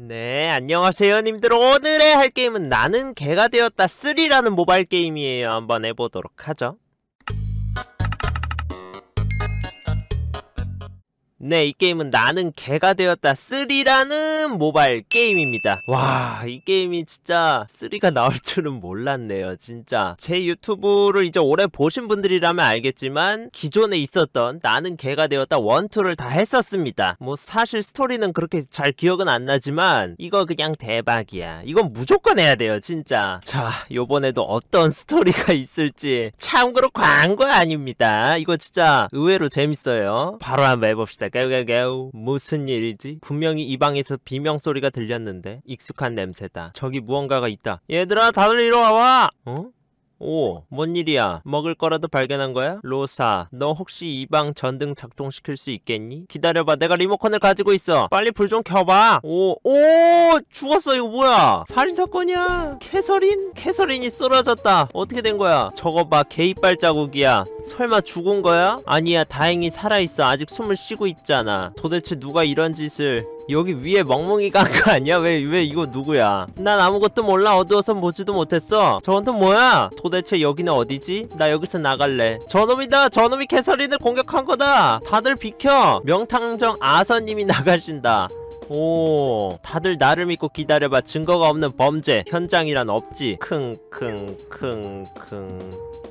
네, 안녕하세요 님들. 오늘의 할 게임은 나는 개가 되었다 3라는 모바일 게임이에요. 한번 해보도록 하죠. 네, 이 게임은 나는 개가 되었다 3라는 모바일 게임입니다. 와, 이 게임이 진짜 3가 나올 줄은 몰랐네요, 진짜. 제 유튜브를 이제 오래 보신 분들이라면 알겠지만 기존에 있었던 나는 개가 되었다 1, 2를 다 했었습니다. 뭐 사실 스토리는 그렇게 잘 기억은 안 나지만 이거 그냥 대박이야. 이건 무조건 해야 돼요, 진짜. 자, 요번에도 어떤 스토리가 있을지 참고로 광고 아닙니다. 이거 진짜 의외로 재밌어요. 바로 한번 해봅시다. 깨우깨우 무슨 일이지? 분명히 이 방에서 비명소리가 들렸는데 익숙한 냄새다 저기 무언가가 있다 얘들아 다들 이리 와봐 어? 오, 뭔 일이야? 먹을 거라도 발견한 거야? 로사, 너 혹시 이 방 전등 작동시킬 수 있겠니? 기다려봐, 내가 리모컨을 가지고 있어. 빨리 불 좀 켜봐. 오, 오, 죽었어, 이거 뭐야? 살인사건이야. 캐서린? 캐서린이 쓰러졌다. 어떻게 된 거야? 저거 봐, 개이빨 자국이야. 설마 죽은 거야? 아니야, 다행히 살아있어. 아직 숨을 쉬고 있잖아. 도대체 누가 이런 짓을... 여기 위에 멍멍이가 한 거 아니야? 왜, 왜 이거 누구야? 난 아무것도 몰라 어두워서 보지도 못했어 저건 뭐야? 도대체 여기는 어디지? 나 여기서 나갈래 저놈이다! 저놈이 캐서린을 공격한 거다! 다들 비켜! 명탕정 아서님이 나가신다 오 다들 나를 믿고 기다려봐 증거가 없는 범죄 현장이란 없지 킁킁킁킁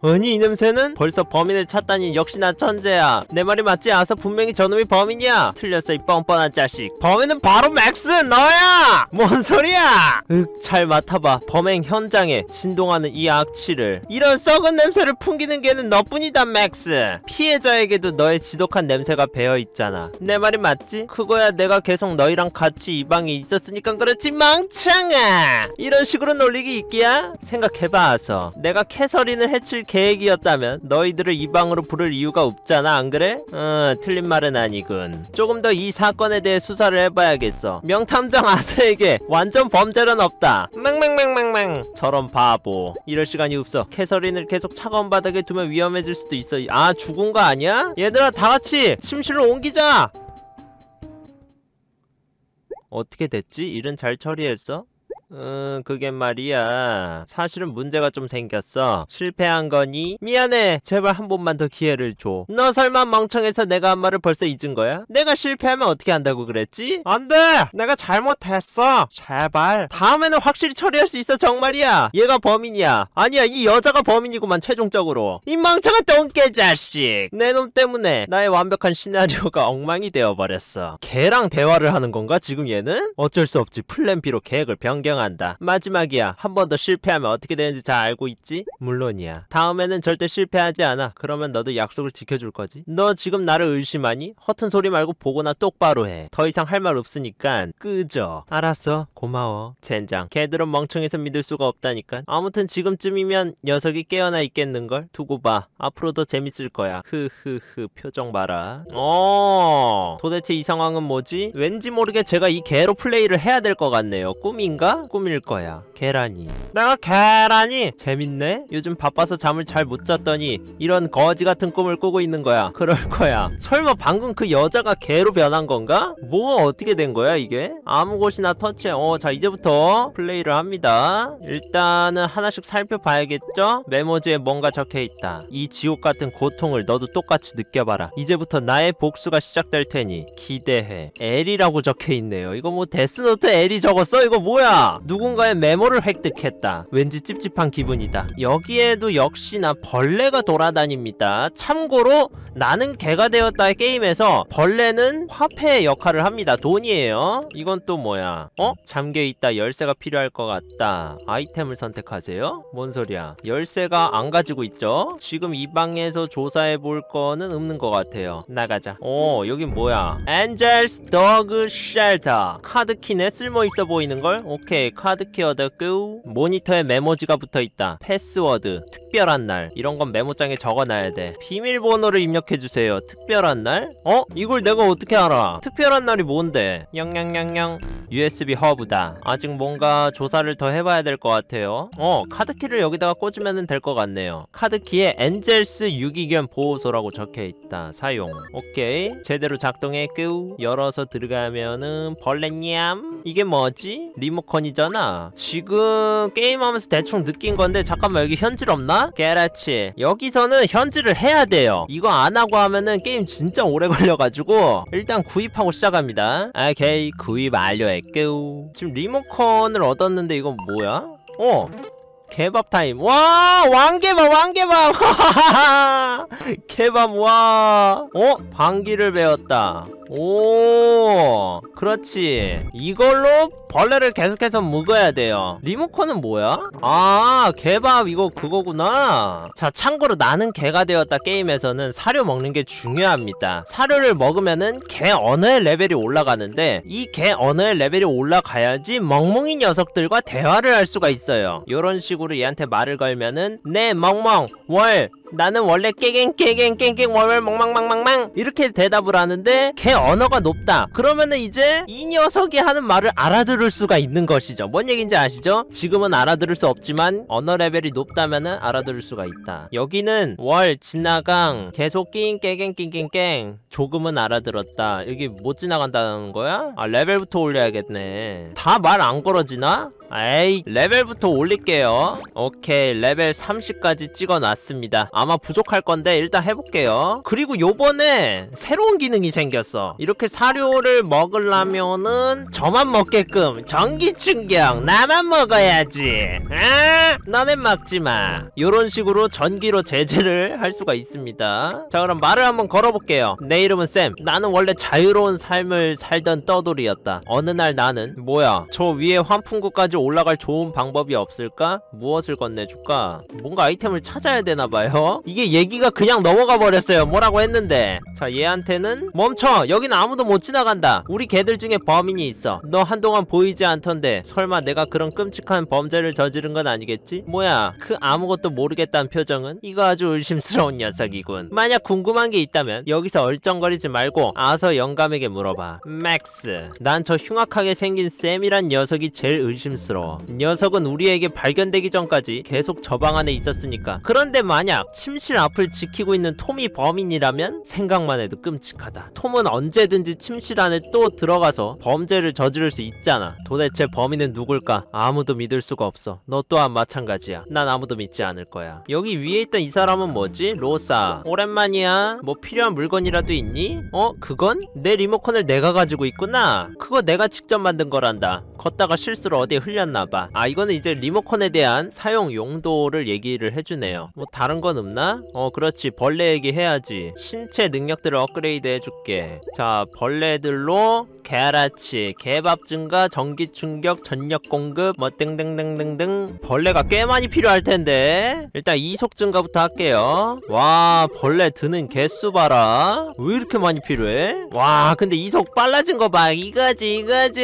아니 이 냄새는? 벌써 범인을 찾다니 역시나 천재야 내 말이 맞지? 아서 분명히 저놈이 범인이야 틀렸어 이 뻔뻔한 자식 범인은 바로 맥스 너야! 뭔 소리야! 윽 잘 맡아봐 범행 현장에 진동하는 이 악취를 이런 썩은 냄새를 풍기는 게는 너뿐이다 맥스 피해자에게도 너의 지독한 냄새가 배어있잖아 내 말이 맞지? 그거야 내가 계속 너희랑 나랑 같이 이 방에 있었으니까 그렇지 망창아 이런 식으로 놀리기 있기야? 생각해봐서 내가 캐서린을 해칠 계획이었다면 너희들을 이 방으로 부를 이유가 없잖아 안 그래? 어 틀린 말은 아니군 조금 더 이 사건에 대해 수사를 해봐야겠어 명탐정 아서에게 완전 범죄는 없다 맹맹맹맹맹 저런 바보 이럴 시간이 없어 캐서린을 계속 차가운 바닥에 두면 위험해질 수도 있어 아 죽은 거 아니야? 얘들아 다같이 침실로 옮기자 어떻게 됐지? 일은 잘 처리했어? 음, 그게 말이야. 사실은 문제가 좀 생겼어. 실패한 거니? 미안해. 제발 한 번만 더 기회를 줘. 너 설마 멍청해서 내가 한 말을 벌써 잊은 거야? 내가 실패하면 어떻게 한다고 그랬지? 안 돼! 내가 잘못했어. 제발. 다음에는 확실히 처리할 수 있어, 정말이야. 얘가 범인이야. 아니야, 이 여자가 범인이구만, 최종적으로. 이 멍청한 똥개 자식! 내 놈 때문에 나의 완벽한 시나리오가 엉망이 되어버렸어. 개랑 대화를 하는 건가, 지금 얘는? 어쩔 수 없지. 플랜 B로 계획을 변경 인정한다. 마지막이야. 한 번 더 실패하면 어떻게 되는지 잘 알고 있지? 물론이야. 다음에는 절대 실패하지 않아. 그러면 너도 약속을 지켜줄 거지? 너 지금 나를 의심하니? 허튼 소리 말고 보거나 똑바로 해. 더 이상 할 말 없으니까 끄죠. 알았어. 고마워. 젠장. 걔들은 멍청해서 믿을 수가 없다니까. 아무튼 지금쯤이면 녀석이 깨어나 있겠는걸? 두고 봐. 앞으로 도 재밌을 거야. 흐흐흐 표정 봐라. 어 도대체 이 상황은 뭐지? 왠지 모르게 제가 이 개로 플레이를 해야 될 것 같네요. 꿈인가? 꿈일 거야 계란이 내가 계란이 재밌네? 요즘 바빠서 잠을 잘 못 잤더니 이런 거지 같은 꿈을 꾸고 있는 거야 그럴 거야 설마 방금 그 여자가 개로 변한 건가? 뭐가 어떻게 된 거야 이게? 아무 곳이나 터치해 어 자 이제부터 플레이를 합니다 일단은 하나씩 살펴봐야겠죠? 메모지에 뭔가 적혀있다 이 지옥 같은 고통을 너도 똑같이 느껴봐라 이제부터 나의 복수가 시작될 테니 기대해 L이라고 적혀있네요 이거 뭐 데스노트 L이 적었어? 이거 뭐야 누군가의 메모를 획득했다. 왠지 찝찝한 기분이다. 여기에도 역시나 벌레가 돌아다닙니다. 참고로 나는 개가 되었다의 게임에서 벌레는 화폐의 역할을 합니다. 돈이에요. 이건 또 뭐야? 어? 잠겨있다. 열쇠가 필요할 것 같다. 아이템을 선택하세요? 뭔 소리야? 열쇠가 안 가지고 있죠? 지금 이 방에서 조사해볼 거는 없는 것 같아요. 나가자. 오, 여긴 뭐야? 엔젤스 더그 쉘터. 카드키네 쓸모있어 보이는 걸? 오케이. 카드 키워드 끄우 모니터에 메모지가 붙어있다 패스워드 특별한 날 이런 건 메모장에 적어놔야 돼 비밀번호를 입력해주세요 특별한 날? 어? 이걸 내가 어떻게 알아 특별한 날이 뭔데 냥냥냥냥 USB 허브다 아직 뭔가 조사를 더 해봐야 될 것 같아요 어 카드키를 여기다가 꽂으면 될 것 같네요 카드키에 엔젤스 유기견 보호소라고 적혀있다 사용 오케이 제대로 작동해 끄우 열어서 들어가면은 벌레냠 이게 뭐지? 리모컨이 아잖아 지금 게임하면서 대충 느낀 건데 잠깐만 여기 현질 없나? 깨라치 여기서는 현질을 해야 돼요 이거 안 하고 하면은 게임 진짜 오래 걸려가지고 일단 구입하고 시작합니다 아, 오케이 구입 완료했고 지금 리모컨을 얻었는데 이건 뭐야? 어 개밥 타임 와 왕개밥 왕개밥 개밥 와 어? 방귀를 배웠다 오 그렇지 이걸로 벌레를 계속해서 묵어야 돼요 리모컨은 뭐야? 아 개밥 이거 그거구나 자 참고로 나는 개가 되었다 게임에서는 사료 먹는 게 중요합니다 사료를 먹으면은 개 언어의 레벨이 올라가는데 이 개 언어의 레벨이 올라가야지 멍멍이 녀석들과 대화를 할 수가 있어요 요런 식으로 식으로 얘한테 말을 걸면은 네 멍멍 월 나는 원래 깨갱 깨갱 깽깽 월월 멍망망망망 이렇게 대답을 하는데 걔 언어가 높다 그러면은 이제 이 녀석이 하는 말을 알아들을 수가 있는 것이죠 뭔 얘기인지 아시죠? 지금은 알아들을 수 없지만 언어 레벨이 높다면은 알아들을 수가 있다 여기는 월 지나강 계속 낑 깨갱 낑낑깽 조금은 알아들었다 여기 못 지나간다는 거야? 아 레벨부터 올려야겠네 다 말 안 걸어지나? 에이 레벨부터 올릴게요 오케이 레벨 30까지 찍어놨습니다 아마 부족할 건데 일단 해볼게요 그리고 요번에 새로운 기능이 생겼어 이렇게 사료를 먹으려면은 저만 먹게끔 전기충격 나만 먹어야지 아 너넨 먹지마 요런 식으로 전기로 제재를 할 수가 있습니다 자 그럼 말을 한번 걸어볼게요 내 이름은 샘 나는 원래 자유로운 삶을 살던 떠돌이였다 어느 날 나는 뭐야 저 위에 환풍구까지 올라갈 좋은 방법이 없을까? 무엇을 건네줄까? 뭔가 아이템을 찾아야 되나봐요 이게 얘기가 그냥 넘어가 버렸어요 뭐라고 했는데 자 얘한테는 멈춰 여긴 아무도 못 지나간다 우리 개들 중에 범인이 있어 너 한동안 보이지 않던데 설마 내가 그런 끔찍한 범죄를 저지른 건 아니겠지? 뭐야 그 아무것도 모르겠다는 표정은 이거 아주 의심스러운 녀석이군 만약 궁금한 게 있다면 여기서 얼쩡거리지 말고 아서 영감에게 물어봐 맥스 난 저 흉악하게 생긴 샘이란 녀석이 제일 의심스러워 녀석은 우리에게 발견되기 전까지 계속 저 방 안에 있었으니까 그런데 만약 침실 앞을 지키고 있는 톰이 범인이라면 생각만 해도 끔찍하다. 톰은 언제든지 침실 안에 또 들어가서 범죄를 저지를 수 있잖아. 도대체 범인은 누굴까? 아무도 믿을 수가 없어. 너 또한 마찬가지야. 난 아무도 믿지 않을 거야. 여기 위에 있던 이 사람은 뭐지? 로사. 오랜만이야. 뭐 필요한 물건이라도 있니? 어? 그건? 내 리모컨을 내가 가지고 있구나. 그거 내가 직접 만든 거란다. 걷다가 실수로 어디에 흘렸나봐. 아 이거는 이제 리모컨에 대한 사용 용도를 얘기를 해주네요. 뭐 다른 건 없. 없나? 어 그렇지 벌레 얘기해야지 신체 능력들을 업그레이드 해줄게 자 벌레들로 개알아치 개밥 증가 전기 충격 전력 공급 뭐 등등등등등 벌레가 꽤 많이 필요할 텐데 일단 이속 증가부터 할게요 와 벌레 드는 개수 봐라 왜 이렇게 많이 필요해? 와 근데 이속 빨라진 거 봐 이거지 이거지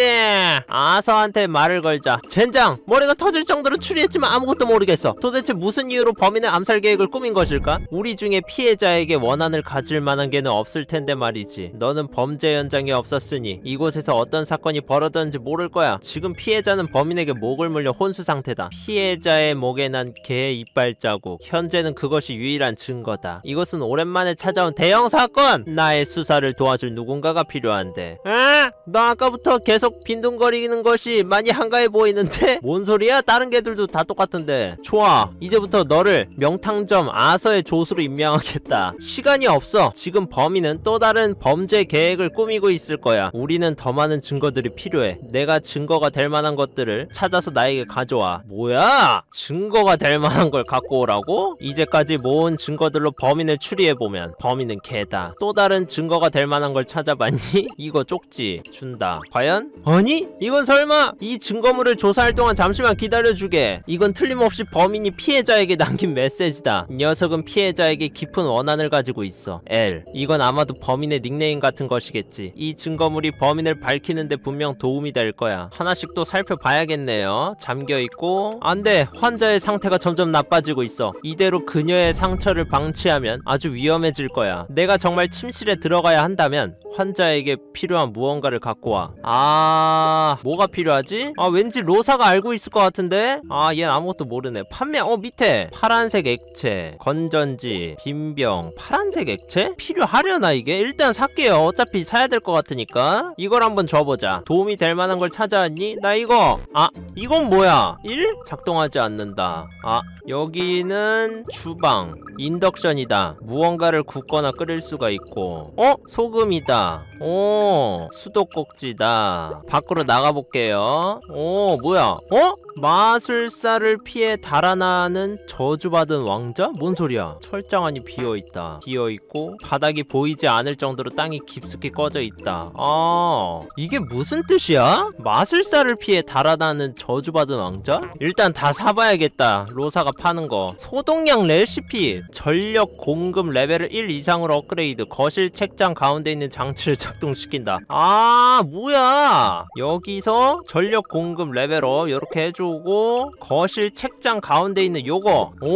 아서한테 말을 걸자 젠장 머리가 터질 정도로 추리했지만 아무것도 모르겠어 도대체 무슨 이유로 범인의 암살 계획을 꾸민 미친 것일까? 우리 중에 피해자에게 원한을 가질 만한 게는 없을 텐데 말이지 너는 범죄 현장에 없었으니 이곳에서 어떤 사건이 벌어졌는지 모를 거야 지금 피해자는 범인에게 목을 물려 혼수 상태다 피해자의 목에 난 개의 이빨 자국 현재는 그것이 유일한 증거다 이것은 오랜만에 찾아온 대형 사건! 나의 수사를 도와줄 누군가가 필요한데 아! 너 아까부터 계속 빈둥거리는 것이 많이 한가해 보이는데? 뭔 소리야? 다른 개들도 다 똑같은데 좋아 이제부터 너를 명탕점 안 아서의 조수로 임명하겠다 시간이 없어 지금 범인은 또 다른 범죄 계획을 꾸미고 있을 거야 우리는 더 많은 증거들이 필요해 내가 증거가 될 만한 것들을 찾아서 나에게 가져와 뭐야 증거가 될 만한 걸 갖고 오라고? 이제까지 모은 증거들로 범인을 추리해보면 범인은 개다 또 다른 증거가 될 만한 걸 찾아봤니? 이거 쪽지 준다 과연? 아니? 이건 설마 이 증거물을 조사할 동안 잠시만 기다려주게 이건 틀림없이 범인이 피해자에게 남긴 메시지다 녀석은 피해자에게 깊은 원한을 가지고 있어. L. 이건 아마도 범인의 닉네임 같은 것이겠지. 이 증거물이 범인을 밝히는데 분명 도움이 될 거야. 하나씩 또 살펴봐야겠네요. 잠겨있고 안돼! 환자의 상태가 점점 나빠지고 있어. 이대로 그녀의 상처를 방치하면 아주 위험해질 거야. 내가 정말 침실에 들어가야 한다면 환자에게 필요한 무언가를 갖고 와. 아... 뭐가 필요하지? 아 왠지 로사가 알고 있을 것 같은데? 아 얘는 아무것도 모르네. 판매... 어 밑에! 파란색 액체. 건전지, 빈병, 파란색 액체? 필요하려나 이게? 일단 살게요 어차피 사야 될 것 같으니까 이걸 한번 줘보자 도움이 될 만한 걸 찾아왔니? 나 이거! 아! 이건 뭐야? 1? 작동하지 않는다. 아, 여기는 주방. 인덕션이다. 무언가를 굽거나 끓일 수가 있고. 어? 소금이다. 오, 수도꼭지다. 밖으로 나가볼게요. 오, 뭐야? 어? 마술사를 피해 달아나는 저주받은 왕자? 뭔 소리야? 철장안이 비어있다. 비어있고 바닥이 보이지 않을 정도로 땅이 깊숙이 꺼져있다. 아, 이게 무슨 뜻이야? 마술사를 피해 달아나는 저주받은 왕자? 일단 다 사봐야겠다 로사가 파는 거 소독약 레시피 전력 공급 레벨을 1 이상으로 업그레이드 거실 책장 가운데 있는 장치를 작동시킨다 아 뭐야 여기서 전력 공급 레벨업 이렇게 해주고 거실 책장 가운데 있는 요거 오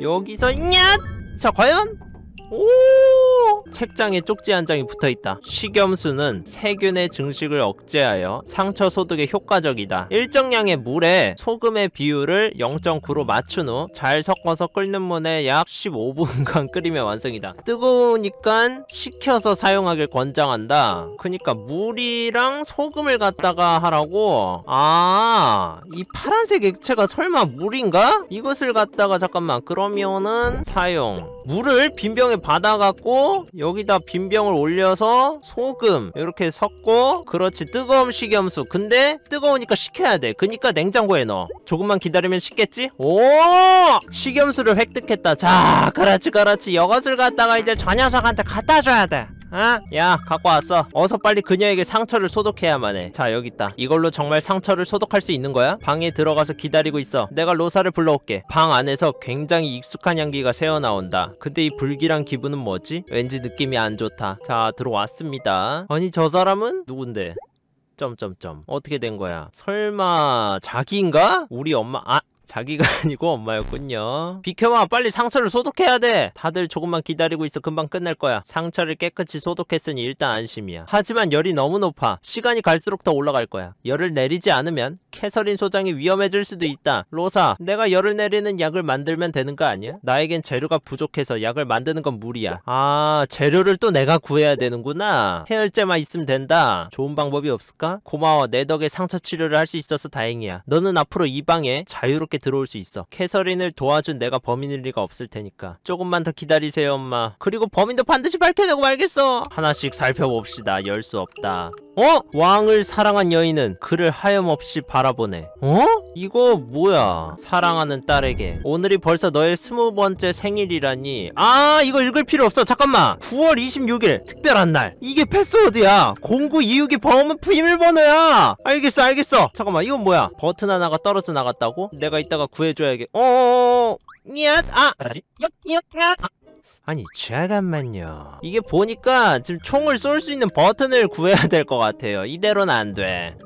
여기서 냐! 자 과연 오! 책장에 쪽지 한 장이 붙어있다 식염수는 세균의 증식을 억제하여 상처 소독에 효과적이다 일정량의 물에 소금의 비율을 0.9로 맞춘 후 잘 섞어서 끓는 물에 약 15분간 끓이면 완성이다 뜨거우니까 식혀서 사용하길 권장한다 그니까 물이랑 소금을 갖다가 하라고 아 이 파란색 액체가 설마 물인가? 이것을 갖다가 잠깐만 그러면은 사용 물을 빈병에 받아갖고 여기다 빈병을 올려서 소금 이렇게 섞고 그렇지 뜨거운 식염수 근데 뜨거우니까 식혀야 돼 그니까 냉장고에 넣어 조금만 기다리면 식겠지? 오 식염수를 획득했다 자 그렇지 그렇지 여것을 갖다가 이제 저 녀석한테 갖다 줘야 돼 아? 야 갖고 왔어 어서 빨리 그녀에게 상처를 소독해야만 해 자 여기 있다 이걸로 정말 상처를 소독할 수 있는 거야? 방에 들어가서 기다리고 있어 내가 로사를 불러올게 방 안에서 굉장히 익숙한 향기가 새어나온다 근데 이 불길한 기분은 뭐지? 왠지 느낌이 안 좋다 자 들어왔습니다 아니 저 사람은 누군데 점점점 어떻게 된 거야 설마 자기인가? 우리 엄마 아 자기가 아니고 엄마였군요 비켜봐 빨리 상처를 소독해야 돼 다들 조금만 기다리고 있어 금방 끝날 거야 상처를 깨끗이 소독했으니 일단 안심이야 하지만 열이 너무 높아 시간이 갈수록 더 올라갈 거야 열을 내리지 않으면 캐서린 소장이 위험해질 수도 있다 로사 내가 열을 내리는 약을 만들면 되는 거 아니야? 나에겐 재료가 부족해서 약을 만드는 건 무리야 아 재료를 또 내가 구해야 되는구나 해열제만 있으면 된다 좋은 방법이 없을까? 고마워 내 덕에 상처 치료를 할 수 있어서 다행이야 너는 앞으로 이 방에 자유롭게 자유롭게 들어올 수 있어. 캐서린을 도와준 내가 범인일 리가 없을 테니까. 조금만 더 기다리세요 엄마. 그리고 범인도 반드시 밝혀내고 말겠어. 하나씩 살펴봅시다. 열 수 없다. 어? 왕을 사랑한 여인은 그를 하염없이 바라보네. 어? 이거 뭐야? 사랑하는 딸에게. 오늘이 벌써 너의 스무 번째 생일이라니. 아 이거 읽을 필요 없어. 잠깐만. 9월 26일 특별한 날. 이게 패스워드야. 0926이 범은 비밀번호야. 알겠어 알겠어. 잠깐만 이건 뭐야? 버튼 하나가 떨어져 나갔다고? 내가 이따가 구해줘야겠... 어어어어! 어, 어, 어. 앗! 아! 아! 아니 잠깐만요 이게 보니까 지금 총을 쏠 수 있는 버튼을 구해야 될 것 같아요 이대로는 안 돼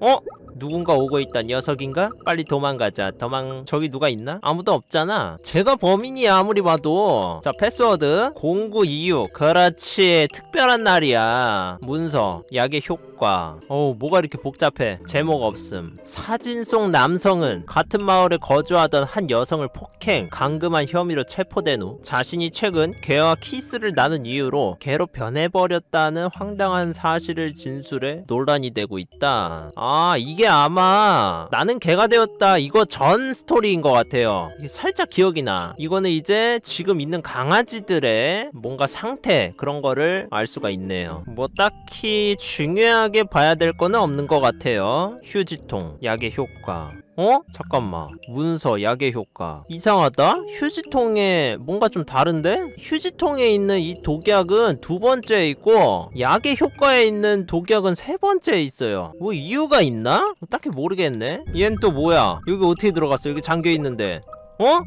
어? 누군가 오고 있다 녀석인가? 빨리 도망가자 도망... 저기 누가 있나? 아무도 없잖아 제가 범인이야 아무리 봐도 자 패스워드 0926 그렇지 특별한 날이야 문서 약의 효과 효과 어우 뭐가 이렇게 복잡해 제목 없음 사진 속 남성은 같은 마을에 거주하던 한 여성을 폭행 감금한 혐의로 체포된 후 자신이 최근 개와 키스를 나눈 이유로 개로 변해버렸다는 황당한 사실을 진술해 논란이 되고 있다 아 이게 아마 나는 개가 되었다 이거 전 스토리인 것 같아요 이게 살짝 기억이 나 이거는 이제 지금 있는 강아지들의 뭔가 상태 그런 거를 알 수가 있네요 뭐 딱히 중요한 세밀하게 봐야 될 거는 없는 것 같아요 휴지통 약의 효과 어? 잠깐만 문서 약의 효과 이상하다? 휴지통에 뭔가 좀 다른데? 휴지통에 있는 이 독약은 두번째 있고 약의 효과에 있는 독약은 세 번째에 있어요 뭐 이유가 있나? 딱히 모르겠네 얘는 또 뭐야 여기 어떻게 들어갔어 여기 잠겨있는데 어?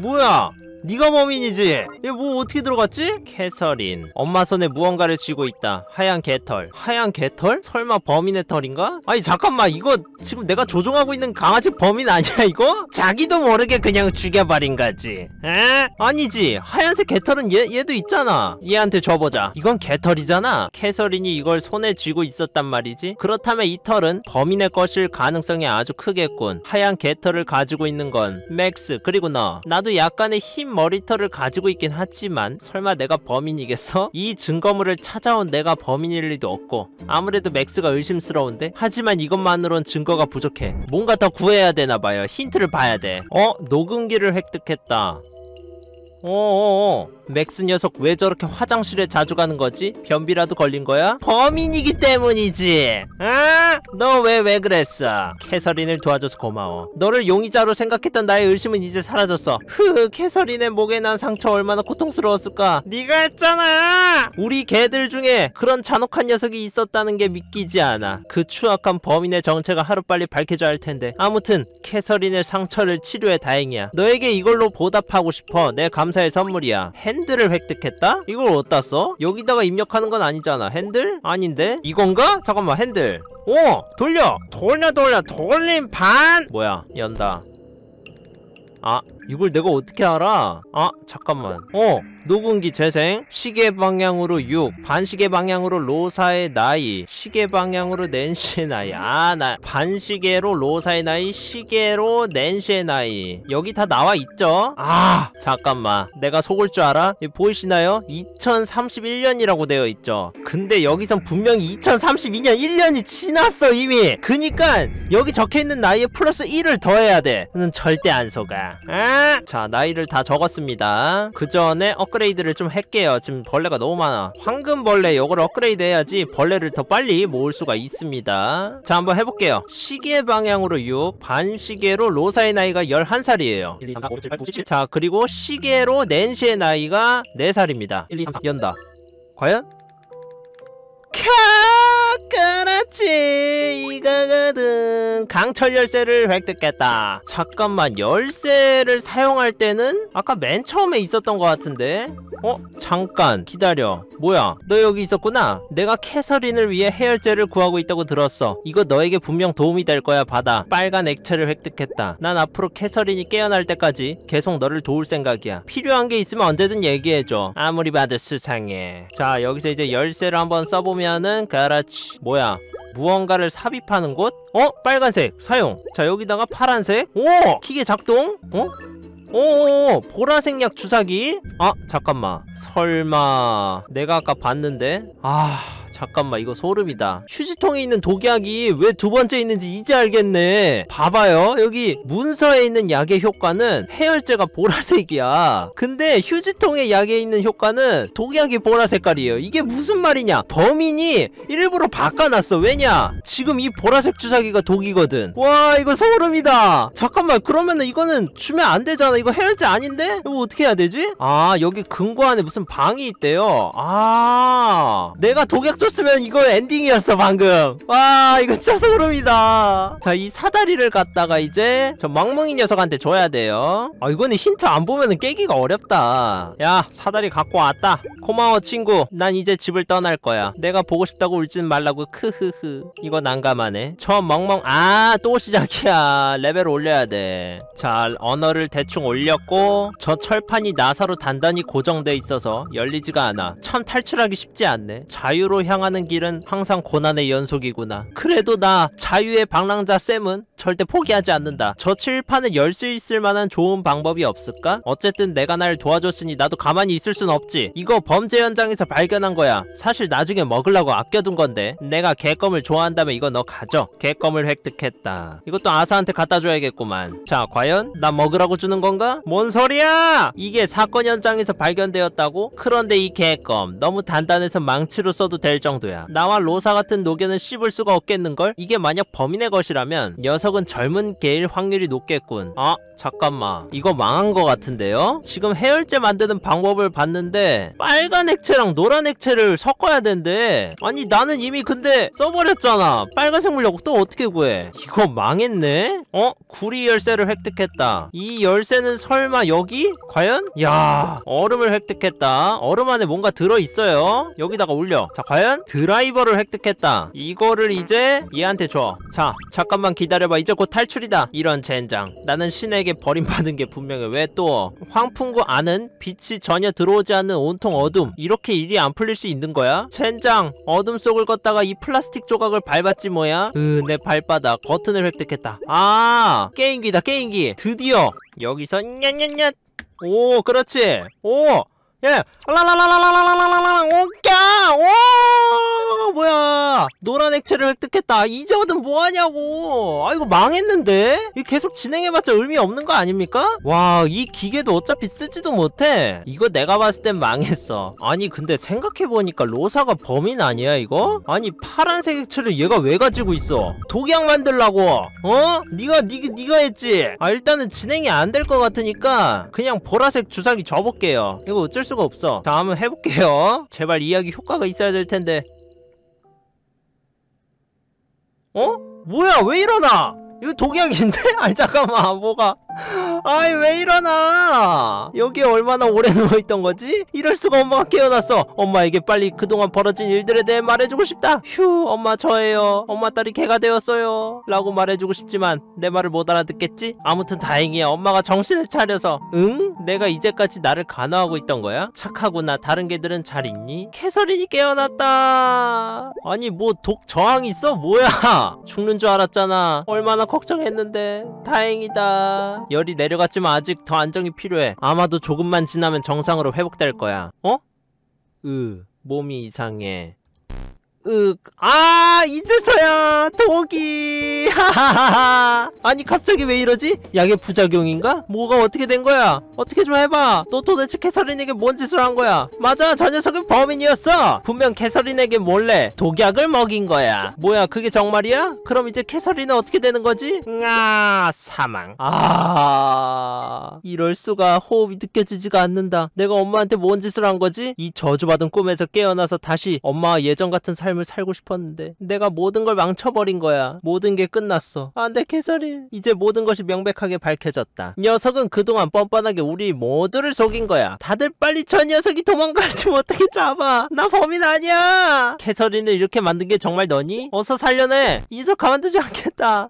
뭐야 네가 범인이지? 얘 뭐 어떻게 들어갔지? 캐서린 엄마 손에 무언가를 쥐고 있다 하얀 개털 하얀 개털? 설마 범인의 털인가? 아니 잠깐만 이거 지금 내가 조종하고 있는 강아지 범인 아니야 이거? 자기도 모르게 그냥 죽여버린 거지 에? 아니지 하얀색 개털은 얘, 얘도 있잖아 얘한테 줘보자 이건 개털이잖아 캐서린이 이걸 손에 쥐고 있었단 말이지 그렇다면 이 털은 범인의 것일 가능성이 아주 크겠군 하얀 개털을 가지고 있는 건 맥스 그리고 너 나도 약간의 힘 머리털을 가지고 있긴 하지만 설마 내가 범인이겠어? 이 증거물을 찾아온 내가 범인일 리도 없고 아무래도 맥스가 의심스러운데? 하지만 이것만으론 증거가 부족해 뭔가 더 구해야 되나봐요 힌트를 봐야 돼 어? 녹음기를 획득했다 어어어 어, 어. 맥스 녀석 왜 저렇게 화장실에 자주 가는 거지? 변비라도 걸린 거야? 범인이기 때문이지 아? 너왜 왜 그랬어? 캐서린을 도와줘서 고마워 너를 용의자로 생각했던 나의 의심은 이제 사라졌어 흐 캐서린의 목에 난 상처 얼마나 고통스러웠을까 네가 했잖아 우리 개들 중에 그런 잔혹한 녀석이 있었다는 게 믿기지 않아 그 추악한 범인의 정체가 하루빨리 밝혀져야 할 텐데 아무튼 캐서린의 상처를 치료해 다행이야 너에게 이걸로 보답하고 싶어 내 감. 감사의 선물이야 핸들을 획득했다? 이걸 어디다 써? 여기다가 입력하는 건 아니잖아 핸들? 아닌데? 이건가? 잠깐만 핸들 오! 어, 돌려! 돌려 돌려 돌림 반! 뭐야 연다 아 이걸 내가 어떻게 알아? 아 잠깐만 어 녹음기 재생 시계 방향으로 6 반시계 방향으로 로사의 나이 시계 방향으로 낸시의 나이 아 나 반시계로 로사의 나이 시계로 낸시의 나이 여기 다 나와 있죠 아 잠깐만 내가 속을 줄 알아 보이시나요 2031년이라고 되어 있죠 근데 여기선 분명히 2032년 1년이 지났어 이미 그니까 여기 적혀있는 나이에 플러스 1을 더해야 돼는 절대 안 속아 아! 자 나이를 다 적었습니다 그 전에 어 업그레이드를 좀 할게요 지금 벌레가 너무 많아 황금벌레 요걸 업그레이드 해야지 벌레를 더 빨리 모을 수가 있습니다 자 한번 해볼게요 시계 방향으로 6 반시계로 로사의 나이가 11살이에요 1, 2, 3, 4, 5, 7, 8, 9, 10, 자 그리고 시계로 낸시의 나이가 4살입니다 1, 2, 3, 4 연다 과연? 캬 그렇지 이거거든 강철 열쇠를 획득했다 잠깐만 열쇠를 사용할 때는 아까 맨 처음에 있었던 것 같은데 어? 잠깐 기다려 뭐야 너 여기 있었구나 내가 캐서린을 위해 해열제를 구하고 있다고 들었어 이거 너에게 분명 도움이 될 거야 받아 빨간 액체를 획득했다 난 앞으로 캐서린이 깨어날 때까지 계속 너를 도울 생각이야 필요한 게 있으면 언제든 얘기해줘 아무리 봐도 수상해 자 여기서 이제 열쇠를 한번 써보면은 그렇지 뭐야 무언가를 삽입하는 곳? 어? 빨간색 사용 자 여기다가 파란색 오! 기계 작동? 어? 오 보라색 약 주사기? 아 잠깐만 설마 내가 아까 봤는데 아 잠깐만 이거 소름이다 휴지통에 있는 독약이 왜 두 번째 있는지 이제 알겠네 봐봐요 여기 문서에 있는 약의 효과는 해열제가 보라색이야 근데 휴지통에 약에 있는 효과는 독약이 보라색깔이에요 이게 무슨 말이냐 범인이 일부러 바꿔놨어 왜냐 지금 이 보라색 주사기가 독이거든 와 이거 소름이다 잠깐만 그러면 이거는 주면 안 되잖아 이거 해열제 아닌데? 이거 어떻게 해야 되지? 아 여기 금고 안에 무슨 방이 있대요 아 내가 독약 좀 해줬으면 이거 엔딩이었어 방금 와 이거 진짜 소름이다 자 이 사다리를 갖다가 이제 저 멍멍이 녀석한테 줘야 돼요 아 이거는 힌트 안 보면은 깨기가 어렵다 야 사다리 갖고 왔다 고마워 친구 난 이제 집을 떠날 거야 내가 보고 싶다고 울진 말라고 크흐흐 이거 난감하네 저 멍멍 아 또 시작이야 레벨 올려야 돼자 언어를 대충 올렸고 저 철판이 나사로 단단히 고정돼 있어서 열리지가 않아 참 탈출하기 쉽지 않네 자유로 향 향하는 길은 항상 고난의 연속이구나. 그래도 나 자유의 방랑자 쌤은 절대 포기하지 않는다. 저 칠판을 열 수 있을 만한 좋은 방법이 없을까? 어쨌든 내가 날 도와줬으니 나도 가만히 있을 순 없지. 이거 범죄 현장에서 발견한 거야. 사실 나중에 먹으려고 아껴둔 건데 내가 개껌을 좋아한다면 이거 너 가져. 개껌을 획득했다. 이것도 아사한테 갖다 줘야겠구만. 자 과연 나 먹으라고 주는 건가? 뭔 소리야! 이게 사건 현장에서 발견되었다고? 그런데 이 개껌 너무 단단해서 망치로 써도 될정 정도야. 나와 로사 같은 노견은 씹을 수가 없겠는걸? 이게 만약 범인의 것이라면 녀석은 젊은 개일 확률이 높겠군. 아 잠깐만 이거 망한 거 같은데요? 지금 해열제 만드는 방법을 봤는데 빨간 액체랑 노란 액체를 섞어야 된대. 아니 나는 이미 근데 써버렸잖아. 빨간색 물약 또 어떻게 구해? 이거 망했네? 어? 구리 열쇠를 획득했다. 이 열쇠는 설마 여기? 과연? 야 얼음을 획득했다. 얼음 안에 뭔가 들어있어요. 여기다가 올려. 자 과연? 하지 드라이버를 획득했다 이거를 이제 얘한테 줘자 잠깐만 기다려봐 이제 곧 탈출이다 이런 젠장 나는 신에게 버림받은 게 분명해 왜 또 황풍구 안은 빛이 전혀 들어오지 않는 온통 어둠 이렇게 일이 안 풀릴 수 있는 거야? 젠장 어둠 속을 걷다가 이 플라스틱 조각을 밟았지 뭐야? 으내 발바닥 버튼을 획득했다 아 게임기다 게임기 드디어 여기서 냐냐냐 오 그렇지 오 예! 라라라라라라라라라 오까! 오! 뭐야! 노란 액체를 획득했다. 이제거든 뭐하냐고! 아 이거 망했는데? 이거 계속 진행해봤자 의미 없는 거 아닙니까? 와 이 기계도 어차피 쓰지도 못해. 이거 내가 봤을 땐 망했어. 아니 근데 생각해보니까 로사가 범인 아니야 이거? 아니 파란색 액체를 얘가 왜 가지고 있어? 독약 만들라고! 어? 니가 니가 니가 했지? 아 일단은 진행이 안 될 것 같으니까 그냥 보라색 주사기 줘볼게요. 이거 어쩔 수 수가 없어 자 한번 해볼게요 제발 이야기 효과가 있어야 될 텐데 어? 뭐야 왜일어나 이거 독약인데? 아니 잠깐만 뭐가 아이 왜 이러나 여기에 얼마나 오래 누워있던 거지? 이럴 수가 엄마가 깨어났어 엄마에게 빨리 그동안 벌어진 일들에 대해 말해주고 싶다 휴 엄마 저예요 엄마 딸이 개가 되었어요 라고 말해주고 싶지만 내 말을 못 알아듣겠지? 아무튼 다행이야 엄마가 정신을 차려서 응? 내가 이제까지 나를 간호하고 있던 거야? 착하구나 다른 개들은 잘 있니? 캐서린이 깨어났다 아니 뭐 독 저항 있어? 뭐야 죽는 줄 알았잖아 얼마나 걱정했는데 다행이다 열이 내려갔지만 아직 더 안정이 필요해 아마도 조금만 지나면 정상으로 회복될 거야 어? 으 몸이 이상해 윽. 아, 이제서야 독이. 아니, 갑자기 왜 이러지? 약의 부작용인가? 뭐가 어떻게 된 거야? 어떻게 좀 해봐. 너 도대체 캐서린에게 뭔 짓을 한 거야? 맞아, 저 녀석은 범인이었어. 분명 캐서린에게 몰래 독약을 먹인 거야. 뭐야, 그게 정말이야? 그럼 이제 캐서린은 어떻게 되는 거지? 아, 사망. 아, 이럴 수가 호흡이 느껴지지가 않는다. 내가 엄마한테 뭔 짓을 한 거지? 이 저주받은 꿈에서 깨어나서 다시 엄마와 예전 같은 삶 삶을 살고 싶었는데 내가 모든 걸 망쳐버린 거야. 모든 게 끝났어. 아내 캐서린 이제 모든 것이 명백하게 밝혀졌다. 녀석은 그동안 뻔뻔하게 우리 모두를 속인 거야. 다들 빨리 저 녀석이 도망가지 못하게 잡아. 나 범인 아니야. 캐서린을 이렇게 만든 게 정말 너니? 어서 살려내. 이석 가만두지 않겠다.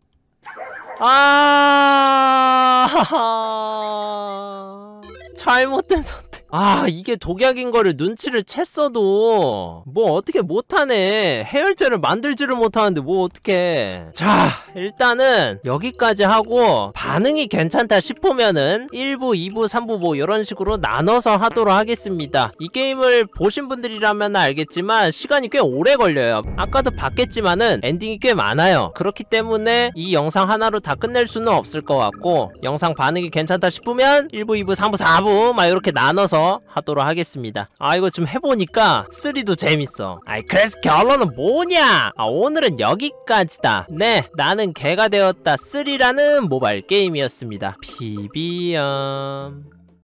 아... 잘못된 선아 이게 독약인 거를 눈치를 챘어도 뭐 어떻게 못하네 해열제를 만들지를 못하는데 뭐 어떻게 자 일단은 여기까지 하고 반응이 괜찮다 싶으면은 1부 2부 3부 뭐 이런 식으로 나눠서 하도록 하겠습니다 이 게임을 보신 분들이라면 알겠지만 시간이 꽤 오래 걸려요 아까도 봤겠지만은 엔딩이 꽤 많아요 그렇기 때문에 이 영상 하나로 다 끝낼 수는 없을 것 같고 영상 반응이 괜찮다 싶으면 1부 2부 3부 4부 막 이렇게 나눠서 섞어서 하도록 하겠습니다 아 이거 지금 해보니까 3도 재밌어 아이 그래서 결론은 뭐냐 아 오늘은 여기까지다 네 나는 개가 되었다 3라는 모바일 게임이었습니다 비비엄